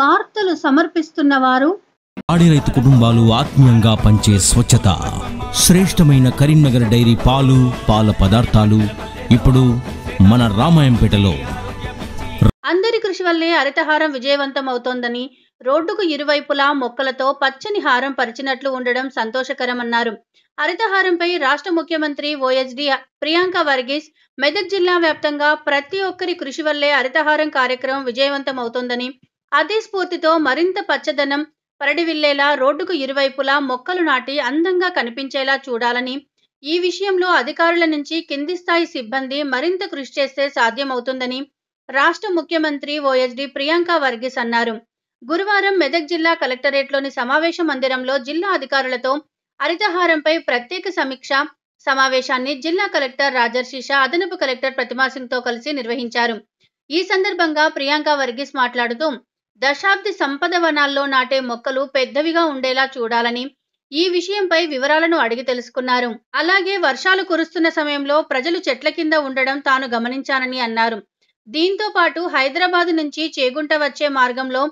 వార్తలు సమర్పిస్తున్న వారు పాడి రైతు కుటుంబాలు ఆత్మీయంగా పంచే స్వచ్ఛత శ్రేష్టమైన కరీంనగర్ డైరీ పాలు పాల పదార్థాలు ఇప్పుడు మన రామాయంపేటలో అందరి కృషి వల్లే హరితహారం విజయవంతం అవుతోందని రోడ్డుకు ఇరువైపులా మొక్కలతో పచ్చని హారం పరిచినట్లు ఉండడం సంతోషకరమన్నారు హరితహారంపై రాష్ట్ర ముఖ్యమంత్రి ఓఎస్డి ప్రియాంక వర్గీస్ మెదక్ జిల్లా వ్యాప్తంగా ప్రతి ఒక్కరి కృషి వల్లే హరితహారం కార్యక్రమం విజయవంతం అవుతోందని అదే స్ఫూర్తితో మరింత పచ్చదనం పరడివిల్లేలా రోడ్డుకు ఇరువైపులా మొక్కలు నాటి అందంగా కనిపించేలా చూడాలని ఈ విషయంలో అధికారుల నుంచి కింది స్థాయి సిబ్బంది మరింత కృషి చేస్తే సాధ్యమవుతుందని రాష్ట్ర ముఖ్యమంత్రి ఓఎస్డి ప్రియాంక వర్గీస్ అన్నారు గురువారం మెదక్ జిల్లా కలెక్టరేట్లోని సమావేశ మందిరంలో జిల్లా అధికారులతో హరితహారంపై ప్రత్యేక సమీక్ష సమావేశాన్ని జిల్లా కలెక్టర్ రాజర్షిష అదనపు కలెక్టర్ ప్రతిమా సింగ్తో కలిసి నిర్వహించారు ఈ సందర్భంగా ప్రియాంక వర్గీస్ మాట్లాడుతూ దశాబ్ది సంపద వనాల్లో నాటే మొక్కలు పెద్దవిగా ఉండేలా చూడాలని ఈ విషయంపై వివరాలను అడిగి తెలుసుకున్నారు అలాగే వర్షాలు కురుస్తున్న సమయంలో ప్రజలు చెట్ల కింద ఉండడం తాను గమనించానని అన్నారు దీంతో పాటు హైదరాబాద్ నుంచి చేగుంట వచ్చే మార్గంలో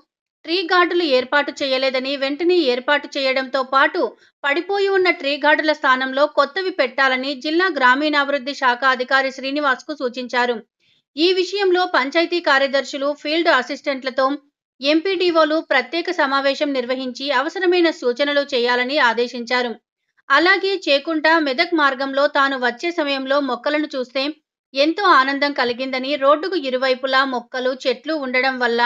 ట్రీ గార్డులు ఏర్పాటు చేయలేదని వెంటనే ఏర్పాటు చేయడంతో పాటు పడిపోయి ఉన్న ట్రీ గార్డుల స్థానంలో కొత్తవి పెట్టాలని జిల్లా గ్రామీణాభివృద్ధి శాఖ అధికారి శ్రీనివాస్కు సూచించారు ఈ విషయంలో పంచాయతీ కార్యదర్శులు ఫీల్డ్ అసిస్టెంట్లతో ఎంపీడీఓలు ప్రత్యేక సమావేశం నిర్వహించి అవసరమైన సూచనలు చేయాలని ఆదేశించారు అలాగే చేకుంట మెదక్ మార్గంలో తాను వచ్చే సమయంలో మొక్కలను చూస్తే ఎంతో ఆనందం కలిగిందని రోడ్డుకు ఇరువైపులా మొక్కలు చెట్లు ఉండడం వల్ల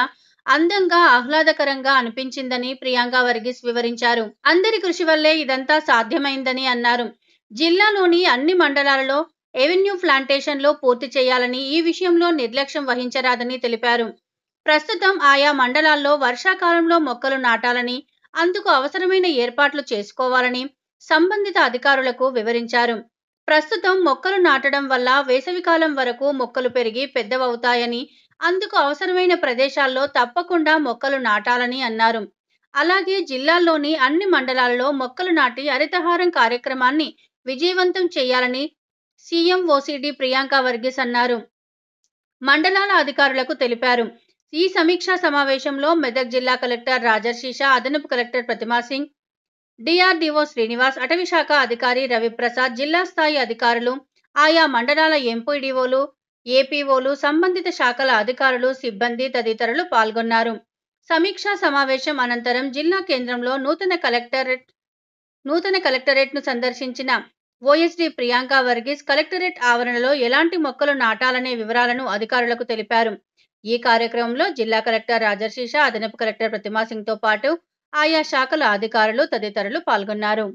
అందంగా ఆహ్లాదకరంగా అనిపించిందని ప్రియాంక వర్గీస్ వివరించారు అందరి కృషి వల్లే ఇదంతా సాధ్యమైందని అన్నారు జిల్లాలోని అన్ని మండలాలలో ఎవెన్యూ ప్లాంటేషన్లో పూర్తి చేయాలని ఈ విషయంలో నిర్లక్ష్యం వహించరాదని తెలిపారు ప్రస్తుతం ఆయా మండలాల్లో వర్షాకాలంలో మొక్కలు నాటాలని అందుకు అవసరమైన ఏర్పాట్లు చేసుకోవాలని సంబంధిత అధికారులకు వివరించారు ప్రస్తుతం మొక్కలు నాటడం వల్ల వేసవికాలం వరకు మొక్కలు పెరిగి పెద్దవవుతాయని అందుకు అవసరమైన ప్రదేశాల్లో తప్పకుండా మొక్కలు నాటాలని అన్నారు అలాగే జిల్లాల్లోని అన్ని మండలాల్లో మొక్కలు నాటి హరితహారం కార్యక్రమాన్ని విజయవంతం చేయాలని సీఎం ఓసీడీ ప్రియాంక వర్గీస్ అన్నారు మండలాల అధికారులకు తెలిపారు ఈ సమీక్షా సమావేశంలో మెదక్ జిల్లా కలెక్టర్ రాజర్షీష అదనపు కలెక్టర్ ప్రతిమా సింగ్ డిఆర్డీఓ శ్రీనివాస్ అటవీశాఖ అధికారి రవిప్రసాద్ జిల్లా స్థాయి అధికారులు ఆయా మండలాల ఎంపీడీఓలు ఏపీఓలు సంబంధిత శాఖల అధికారులు సిబ్బంది తదితరులు పాల్గొన్నారు సమీక్షా సమావేశం అనంతరం జిల్లా కేంద్రంలో నూతన కలెక్టరేట్ నూతన కలెక్టరేట్ను సందర్శించిన ఓఎస్డి ప్రియాంక వర్గీస్ కలెక్టరేట్ ఆవరణలో ఎలాంటి మొక్కలు నాటాలనే వివరాలను అధికారులకు తెలిపారు ఈ కార్యక్రమంలో జిల్లా కలెక్టర్ రాజశీష అదనపు కలెక్టర్ ప్రతిమా తో పాటు ఆయా శాఖల అధికారులు తదితరులు పాల్గొన్నారు